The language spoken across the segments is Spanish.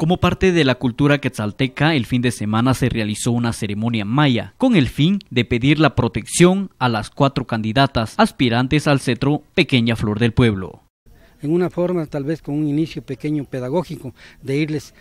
Como parte de la cultura quetzalteca, el fin de semana se realizó una ceremonia maya con el fin de pedir la protección a las cuatro candidatas aspirantes al cetro Pequeña Flor del Pueblo. En una forma, tal vez con un inicio pequeño pedagógico, de irles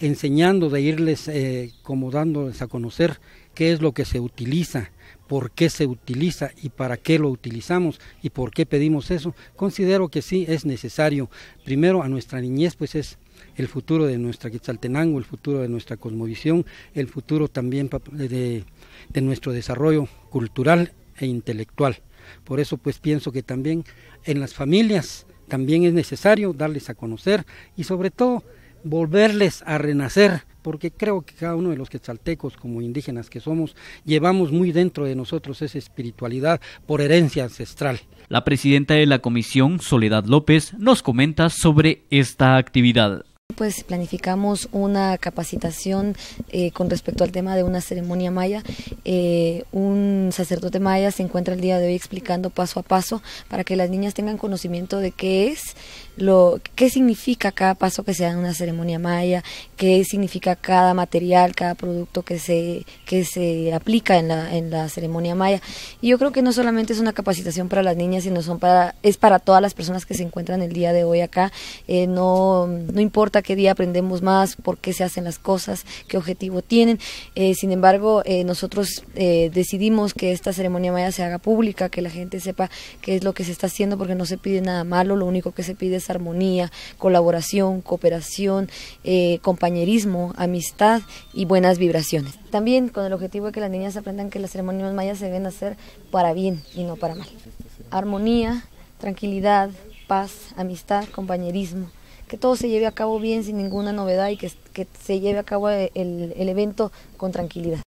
enseñando, de irles eh, como dándoles a conocer qué es lo que se utiliza por qué se utiliza y para qué lo utilizamos y por qué pedimos eso, considero que sí es necesario. Primero a nuestra niñez pues es el futuro de nuestra Quetzaltenango, el futuro de nuestra cosmovisión, el futuro también de, de nuestro desarrollo cultural e intelectual. Por eso pues pienso que también en las familias también es necesario darles a conocer y sobre todo volverles a renacer, porque creo que cada uno de los quetzaltecos, como indígenas que somos, llevamos muy dentro de nosotros esa espiritualidad por herencia ancestral. La presidenta de la comisión, Soledad López, nos comenta sobre esta actividad pues planificamos una capacitación eh, con respecto al tema de una ceremonia maya. Eh, un sacerdote maya se encuentra el día de hoy explicando paso a paso para que las niñas tengan conocimiento de qué es, lo, qué significa cada paso que se da en una ceremonia maya, qué significa cada material, cada producto que se, que se aplica en la, en la ceremonia maya. Y yo creo que no solamente es una capacitación para las niñas, sino son para, es para todas las personas que se encuentran el día de hoy acá. Eh, no, no importa qué día aprendemos más, por qué se hacen las cosas, qué objetivo tienen. Eh, sin embargo, eh, nosotros eh, decidimos que esta ceremonia maya se haga pública, que la gente sepa qué es lo que se está haciendo, porque no se pide nada malo, lo único que se pide es armonía, colaboración, cooperación, compañerismo, amistad y buenas vibraciones. También con el objetivo de que las niñas aprendan que las ceremonias mayas se deben hacer para bien y no para mal. Armonía, tranquilidad, paz, amistad, compañerismo que todo se lleve a cabo bien, sin ninguna novedad y que, se lleve a cabo eh, el evento con tranquilidad.